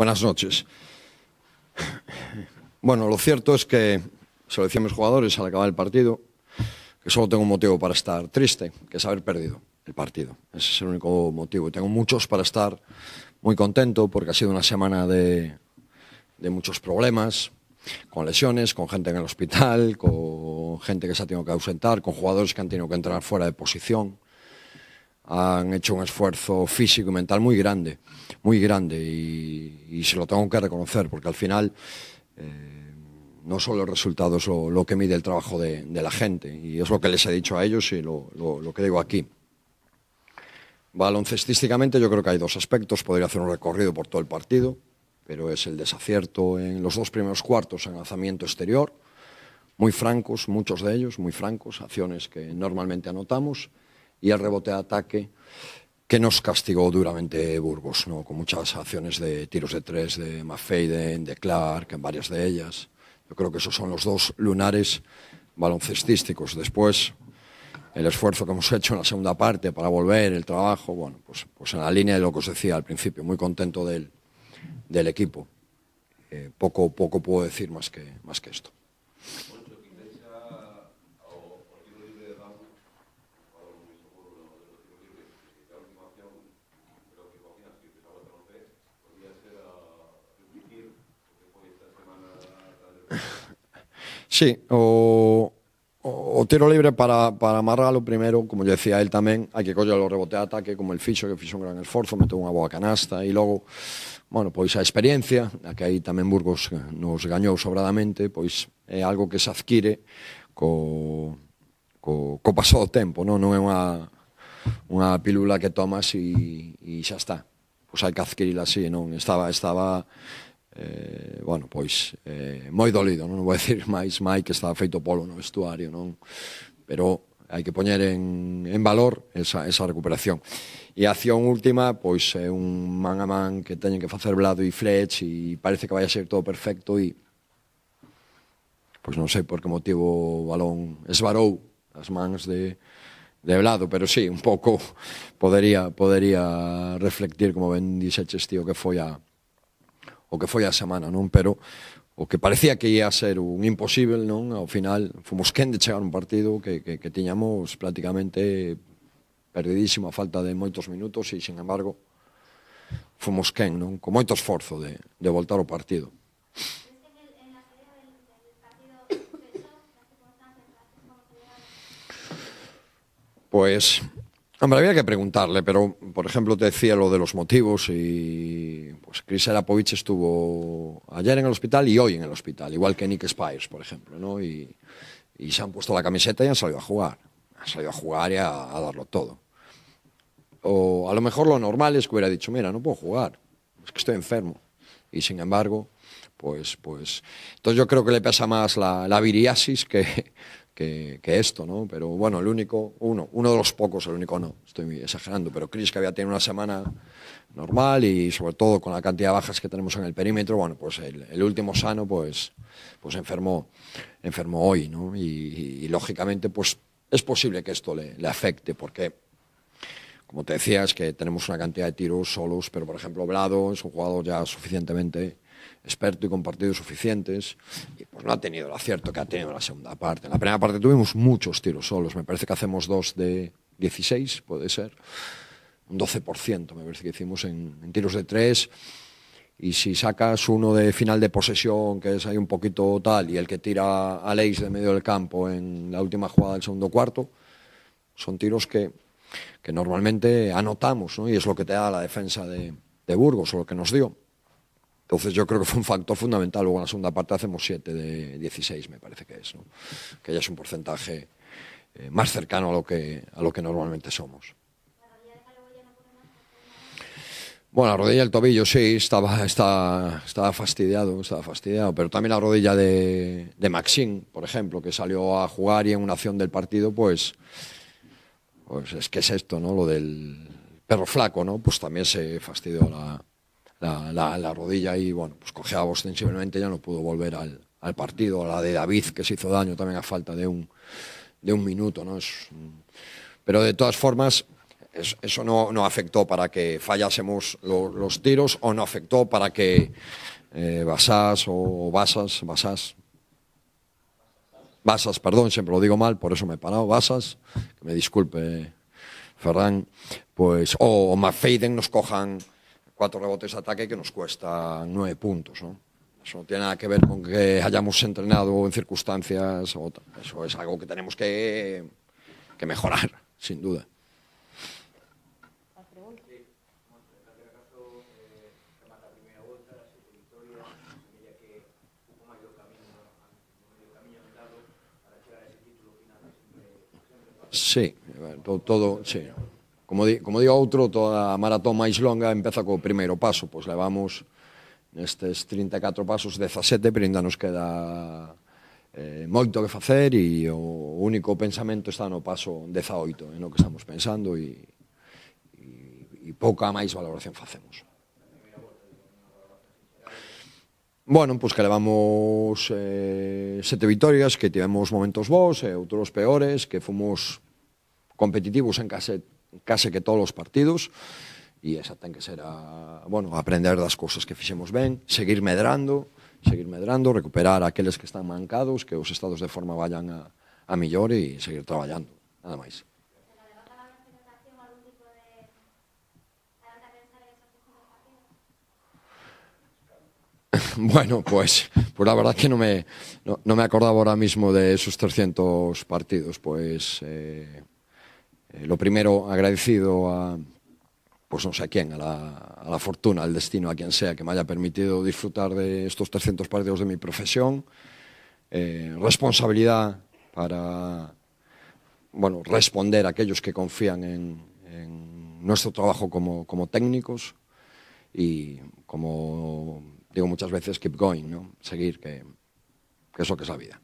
Buenas noches. Bueno, lo cierto es que, se lo decía a mis jugadores al acabar el partido, que solo tengo un motivo para estar triste, que es haber perdido el partido. Ese es el único motivo. Y tengo muchos para estar muy contento porque ha sido una semana de, de muchos problemas, con lesiones, con gente en el hospital, con gente que se ha tenido que ausentar, con jugadores que han tenido que entrar fuera de posición han hecho un esfuerzo físico y mental muy grande, muy grande, y, se lo tengo que reconocer, porque al final eh, no son los resultados lo, que mide el trabajo de, la gente, y es lo que les he dicho a ellos y lo, lo que digo aquí. Baloncestísticamente yo creo que hay dos aspectos, podría hacer un recorrido por todo el partido, pero es el desacierto en los dos primeros cuartos en lanzamiento exterior, muy francos, muchos de ellos, muy francos, acciones que normalmente anotamos y el rebote de ataque que nos castigó duramente Burgos, ¿no? con muchas acciones de tiros de tres de Mafeiden, de Clark, en varias de ellas. Yo creo que esos son los dos lunares baloncestísticos. Después, el esfuerzo que hemos hecho en la segunda parte para volver, el trabajo, bueno, pues, pues en la línea de lo que os decía al principio, muy contento del, equipo. Eh, poco, poco puedo decir más que, más que esto. Sí, o, o tiro libre para, para amarralo primeiro, como lle decía él tamén, hai que coger o rebote de ataque, como el Ficho, que hizo un gran esforzo, meteu unha boa canasta, e logo, bueno, pois a experiencia, a que aí tamén Burgos nos gañou sobradamente, pois é algo que se adquire co, co, co paso do tempo, non, non é unha, unha pílula que tomas e, e xa está. Pois hai que adquirirla así, non? Estaba, estaba eh, bueno, pois eh, moi dolido, non vou decir máis mai que está feito polo no vestuario, non? Pero hai que poñer en, en valor esa, esa recuperación. E a acción última, pois é un man a man que teñen que facer Blado e Fletch e parece que vai a ser todo perfecto e pois non sei por que motivo o balón esvarou as mans de, de Blado, pero sí, un pouco podería, podería reflectir, como ben dixeches, tío, que foi a, o que foi a semana, non? Pero o que parecía que ia ser un imposible, non? Ao final fomos quen de chegar un partido que, que, que tiñamos prácticamente perdidísimo a falta de moitos minutos e, sin embargo, fomos quen, non? Con moito esforzo de, de voltar o partido. Pois, pues, Hombre, había que preguntarle, pero por ejemplo te decía lo de los motivos y pues Chris Arapovich estuvo ayer en el hospital y hoy en el hospital, igual que Nick Spires, por ejemplo, ¿no? Y, se han puesto la camiseta y han salido a jugar, han salido a jugar y a, darlo todo. O a lo mejor lo normal es que hubiera dicho, mira, no puedo jugar, es que estoy enfermo. Y sin embargo, pues, pues. Entonces yo creo que le pasa más la, la viriasis que, que, esto, ¿no? Pero bueno, el único, uno, uno de los pocos, el único no, estoy exagerando, pero Chris que había tenido una semana normal y sobre todo con la cantidad de bajas que tenemos en el perímetro, bueno, pues el, último sano pues, pues enfermó, enfermó hoy, ¿no? Y, lógicamente pues es posible que esto le, le afecte porque como te decía, es que tenemos una cantidad de tiros solos, pero por ejemplo Blado es un jugador ya suficientemente experto y con partidos suficientes pues no ha tenido el acierto que ha tenido en la segunda parte. En la primera parte tuvimos muchos tiros solos, me parece que hacemos dos de 16, puede ser, un 12% me parece que hicimos en, tiros de tres. Y si sacas uno de final de posesión, que es ahí un poquito tal, y el que tira a Leis de medio del campo en la última jugada del segundo cuarto, son tiros que, normalmente anotamos, ¿no? y es lo que te da la defensa de, de Burgos, o lo que nos dio. Entonces yo creo que fue un factor fundamental. Luego en la segunda parte hacemos 7 de 16, me parece que es, que ya es un porcentaje eh, más cercano a lo, que, a lo que normalmente somos. Bueno, la rodilla del tobillo sí, estaba, estaba, estaba fastidiado, estaba fastidiado, pero también la rodilla de, de por ejemplo, que salió a jugar y en una acción del partido, pues, pues es que es esto, ¿no? Lo del perro flaco, ¿no? Pues también se fastidió la, la, rodilla y bueno, pues cojeaba ostensiblemente, ya no pudo volver al, partido partido. La de David, que se hizo daño también a falta de un, de un minuto. ¿no? pero de todas formas, eso no, no, afectó para que fallásemos los tiros o no afectó para que eh, o Basas, Basas. Basas, perdón, siempre lo digo mal, por eso me he parado, Basas, que me disculpe Ferran, pues, o, o nos cojan cuatro rebotes de ataque que nos cuestan nueve puntos, ¿no? Eso no tiene nada que ver con que hayamos entrenado en circunstancias. O Eso es algo que tenemos que, que mejorar, sin duda. Sí, eh, todo, todo sí. Como, di, como digo outro, toda a maratón máis longa empeza co primeiro paso, pois levamos nestes 34 pasos 17, pero ainda nos queda eh, moito que facer e o único pensamento está no paso 18, en o que estamos pensando e, e, e pouca máis valoración facemos. Bueno, pois que levamos eh, sete vitorias, que tivemos momentos bons e outros peores, que fomos competitivos en case case que todos os partidos, e esa ten que ser a, bueno, aprender das cousas que fixemos ben, seguir medrando, seguir medrando, recuperar aqueles que están mancados, que os estados de forma vayan a, a millor e seguir traballando, nada máis. Bueno, pois, pues, pois por pues, la verdad que no me, no, no me acordaba ahora mismo de esos 300 partidos, pois, pues, eh, Eh, lo primero, agradecido a, pues no sé a quién, a la, fortuna, al destino, a quien sea, que me haya permitido disfrutar de estos 300 partidos de mi profesión. Eh, responsabilidad para bueno, responder a aquellos que confían en, nuestro trabajo como, técnicos y como digo muchas veces, keep going, ¿no? seguir, que, es lo que es la vida.